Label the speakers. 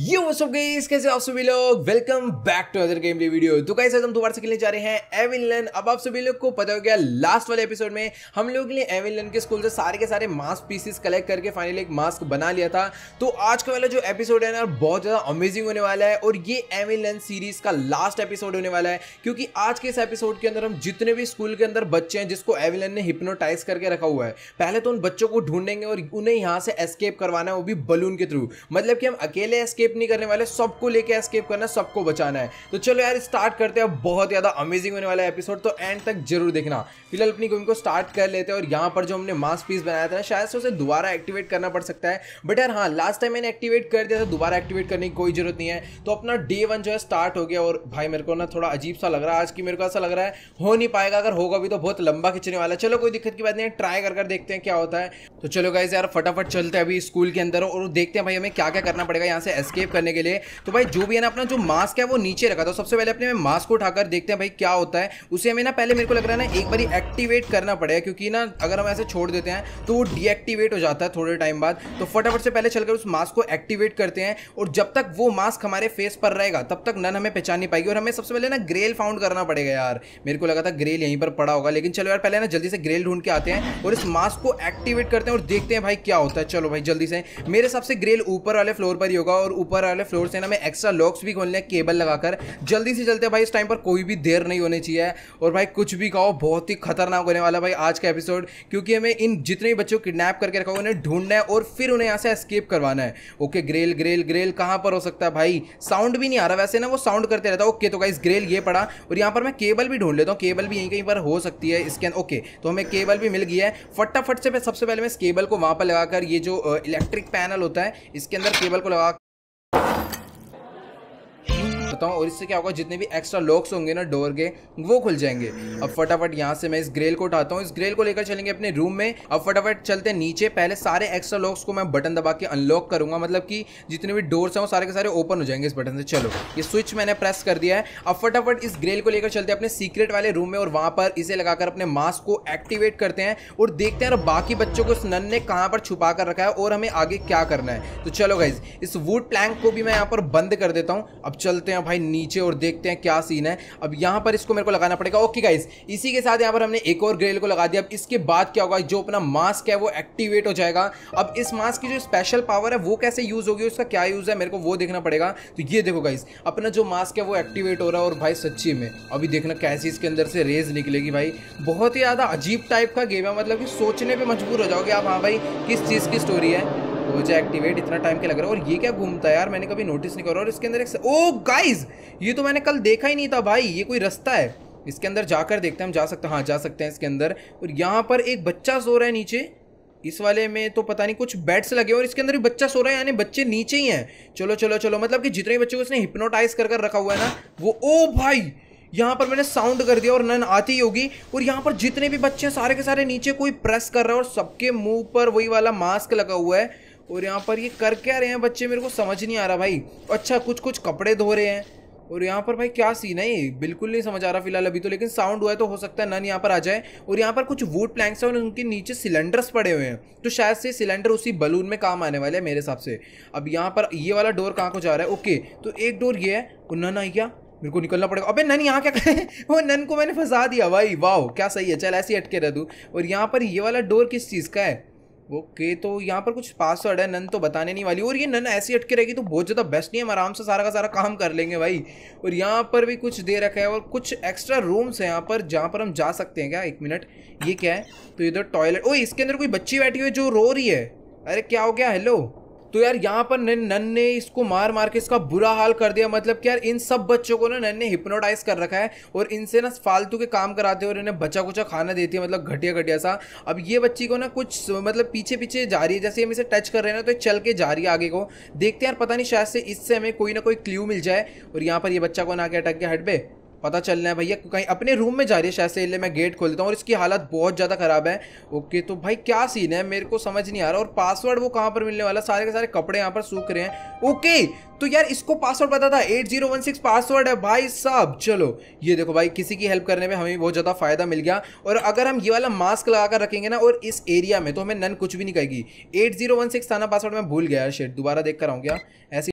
Speaker 1: ये वो सब इसके कैसे आप सभी लोग welcome back to another game video तो कैसे हम दोबारा से खेलने जा रहे हैं एविलन अब आप सभी लोग को पता हो गया लास्ट वाले एपिसोड में हम लोग ने एविलन के स्कूल से सारे के सारे मास्क पीसेस कलेक्ट करके फाइनली एक मास्क बना लिया था तो आज का वाला जो एपिसोड है ना बहुत ज़्यादा अमेजिंग होने वाला है और ये एविलन सीरीज का लास्ट एपिसोड होने वाला है क्योंकि आज के इस एपिसोड के अंदर हम जितने भी स्कूल के अंदर बच्चे हैं जिसको एविलन ने हिप्नोटाइज करके रखा हुआ है पहले तो उन बच्चों को ढूंढेंगे और उन्हें यहाँ से एस्केप करवाना है वो भी बलून के थ्रू मतलब कि हम अकेले एस्केप एस्केप नहीं करने वाले सबको लेके एस्केप करना है सबको बचाना है तो चलो यार स्टार्ट करते हैं बहुत ज़्यादा अमेजिंग होने वाला एपिसोड तो एंड तक जरूर देखना फिलहाल अपनी गेम को स्टार्ट कर लेते हैं और यहाँ पर जो हमने मास्क पीस बनाया था ना शायद से उसे दोबारा एक्टिवेट करना पड़ सकता है बट यार हाँ लास्ट टाइम मैंने एक्टिवेट कर दिया था दोबारा एक्टिवेट करने की कोई जरूरत नहीं है तो अपना डे वन जो है स्टार्ट हो गया और भाई मेरे को ना थोड़ा अजीब सा लग रहा है आज की मेरे को ऐसा लग रहा है हो नहीं पाएगा अगर होगा भी तो बहुत लंबा खिंचने वाला चलो कोई दिक्कत की बात नहीं है ट्राई कर कर देखते हैं क्या होता है तो चलो गाइज यार फटाफट चलते हैं अभी स्कूल के अंदर और देखते हैं भाई हमें क्या क्या करना पड़ेगा यहाँ से एस एस्केप करने के लिए तो भाई जो भी है ना अपना जो मास्क है वो नीचे रखा था तो सबसे पहले अपने मास्क को उठाकर देखते हैं भाई क्या होता है उसे हमें ना पहले मेरे को लग रहा है ना एक बार एक्टिवेट करना पड़ेगा क्योंकि ना अगर हम ऐसे छोड़ देते हैं तो वो डीएक्टिवेट हो जाता है थोड़े टाइम बाद तो फटाफट से पहले चलकर उस मास्क को एक्टिवेट करते हैं और जब तक वो मास्क हमारे फेस पर रहेगा तब तक नन हमें पहचान नहीं पाएगी और हमें सबसे पहले ना ग्रेल फाउंड करना पड़ेगा यार मेरे को लगा था ग्रेल यहीं पर पड़ा होगा लेकिन चलो यार पहले ना जल्दी से ग्रेल ढूंढ के आते हैं और इस मास्क को एक्टिवेट करते हैं और देखते हैं भाई क्या होता है चलो भाई जल्दी से मेरे हिसाब से ग्रेल ऊपर वाले फ्लोर पर ही होगा और ऊपर वाले फ्लोर से ना मैं एक्स्ट्रा लॉक्स भी खोलने केबल लगाकर जल्दी से चलते भाई इस टाइम पर कोई भी देर नहीं होनी चाहिए और भाई कुछ भी कहो बहुत ही खतरनाक होने वाला भाई आज का एपिसोड क्योंकि हमें इन जितने भी बच्चों को किडनैप करके रखा उन्हें ढूंढना है और फिर उन्हें यहाँ से एस्केप करवाना है ओके ग्रेल ग्रेल ग्रेल कहाँ पर हो सकता है भाई साउंड भी नहीं आ रहा वैसे ना वो साउंड करते रहता ओके तो भाई ग्रेल ये पड़ा और यहाँ पर मैं केबल भी ढूंढ लेता हूँ केबल भी यहीं कहीं पर हो सकती है इसके ओके तो हमें केबल भी मिल गया है फटाफट से सबसे पहले मैं इस केबल को वहाँ पर लगाकर ये जो इलेक्ट्रिक पैनल होता है इसके अंदर केबल को लगा करता हूँ और इससे क्या होगा जितने भी एक्स्ट्रा लॉक्स होंगे ना डोर के वो खुल जाएंगे अब फटाफट यहाँ से मैं इस ग्रेल को उठाता हूँ इस ग्रेल को लेकर चलेंगे अपने रूम में अब फटाफट चलते नीचे पहले सारे एक्स्ट्रा लॉक्स को मैं बटन दबा के अनलॉक करूंगा मतलब कि जितने भी डोर्स हैं वो सारे के सारे ओपन हो जाएंगे इस बटन से चलो ये स्विच मैंने प्रेस कर दिया है अब फटाफट इस ग्रेल को लेकर चलते हैं अपने सीक्रेट वाले रूम में और वहाँ पर इसे लगाकर अपने मास्क को एक्टिवेट करते हैं और देखते हैं बाकी बच्चों को नन ने कहाँ पर छुपा कर रखा है और हमें आगे क्या करना है तो चलो गाइज इस वुड प्लैंक को भी मैं यहाँ पर बंद कर देता हूँ अब चलते हैं भाई नीचे और देखते हैं क्या सीन है अब यहाँ पर इसको मेरे को लगाना पड़ेगा ओके गाइस इसी के साथ यहाँ पर हमने एक और ग्रेल को लगा दिया अब इसके बाद क्या होगा जो अपना मास्क है वो एक्टिवेट हो जाएगा अब इस मास्क की जो स्पेशल पावर है वो कैसे यूज़ होगी उसका क्या यूज़ है मेरे को वो देखना पड़ेगा तो ये देखो गाइस अपना जो मास्क है वो एक्टिवेट हो रहा है और भाई सच्ची में अभी देखना कैसे इसके अंदर से रेज निकलेगी भाई बहुत ही ज़्यादा अजीब टाइप का गेम है मतलब कि सोचने पर मजबूर हो जाओगे आप हाँ भाई किस चीज़ की स्टोरी है मुझे एक्टिवेट इतना टाइम के लग रहा है और ये क्या घूमता है यार मैंने कभी नोटिस नहीं करा और इसके अंदर एक ओ गाइज oh, ये तो मैंने कल देखा ही नहीं था भाई ये कोई रास्ता है इसके अंदर जाकर देखते हैं हम जा सकते हैं हाँ जा सकते हैं इसके अंदर और यहाँ पर एक बच्चा सो रहा है नीचे इस वाले में तो पता नहीं कुछ बेड्स लगे और इसके अंदर भी बच्चा सो रहा है यानी बच्चे नीचे ही हैं चलो चलो चलो मतलब कि जितने बच्चे को उसने हिप्नोटाइज कर कर रखा हुआ है ना वो ओ भाई यहाँ पर मैंने साउंड कर दिया और नन आती होगी और यहाँ पर जितने भी बच्चे हैं सारे के सारे नीचे कोई प्रेस कर रहा है और सबके मुंह पर वही वाला मास्क लगा हुआ है और यहाँ पर ये कर क्या रहे हैं बच्चे मेरे को समझ नहीं आ रहा भाई अच्छा कुछ कुछ कपड़े धो रहे हैं और यहाँ पर भाई क्या सीन है ये बिल्कुल नहीं समझ आ रहा फिलहाल अभी तो लेकिन साउंड हुआ है तो हो सकता है नन यहाँ पर आ जाए और यहाँ पर कुछ वुड प्लैंक्स हैं और उनके नीचे सिलेंडर्स पड़े हुए हैं तो शायद से सिलेंडर उसी बलून में काम आने वाले हैं मेरे हिसाब से अब यहाँ पर ये वाला डोर कहाँ को जा रहा है ओके तो एक डोर ये है और नन आई क्या मेरे को निकलना पड़ेगा अबे नन यहाँ क्या करें वो नन को मैंने फंसा दिया भाई वाह क्या सही है चल ऐसे ही अटके रह दूँ और यहाँ पर ये वाला डोर किस चीज़ का है ओके तो यहाँ पर कुछ पासवर्ड है नन तो बताने नहीं वाली और ये नन ऐसी अटके रहेगी तो बहुत ज़्यादा बेस्ट नहीं है हम आराम से सारा का सारा काम कर लेंगे भाई और यहाँ पर भी कुछ दे रखा है और कुछ एक्स्ट्रा रूम्स हैं यहाँ पर जहाँ पर हम जा सकते हैं क्या एक मिनट ये क्या है तो इधर टॉयलेट ओ इसके अंदर कोई बच्ची बैठी हुई जो रो रही है अरे क्या हो गया हेलो तो यार यहाँ पर नन ने इसको मार मार के इसका बुरा हाल कर दिया मतलब कि यार इन सब बच्चों को ना नन ने हिप्नोटाइज कर रखा है और इनसे ना फालतू के काम कराते और इन्हें बचा कुचा खाना देती है मतलब घटिया घटिया सा अब ये बच्ची को ना कुछ मतलब पीछे पीछे जा रही है जैसे हम इसे टच कर रहे हैं ना तो चल के जा रही है आगे को देखते हैं यार पता नहीं शायद से इससे हमें कोई ना कोई क्ल्यू मिल जाए और यहाँ पर ये बच्चा को ना आके अटक के हट पे पता चल रहा है भैया कहीं अपने रूम में जा रही है शायद से मैं गेट खोल देता हूँ और इसकी हालत बहुत ज़्यादा ख़राब है ओके तो भाई क्या सीन है मेरे को समझ नहीं आ रहा और पासवर्ड वो कहाँ पर मिलने वाला सारे के सारे कपड़े यहाँ पर सूख रहे हैं ओके तो यार इसको पासवर्ड पता था 8016 पासवर्ड है भाई साहब चलो ये देखो भाई किसी की हेल्प करने में हमें बहुत ज़्यादा फायदा मिल गया और अगर हम ये वाला मास्क लगा कर रखेंगे ना और इस एरिया में तो हमें नन कुछ भी नहीं कहेगी एट थाना पासवर्ड मैं भूल गया शेट दोबारा देख कर आऊँ क्या ऐसी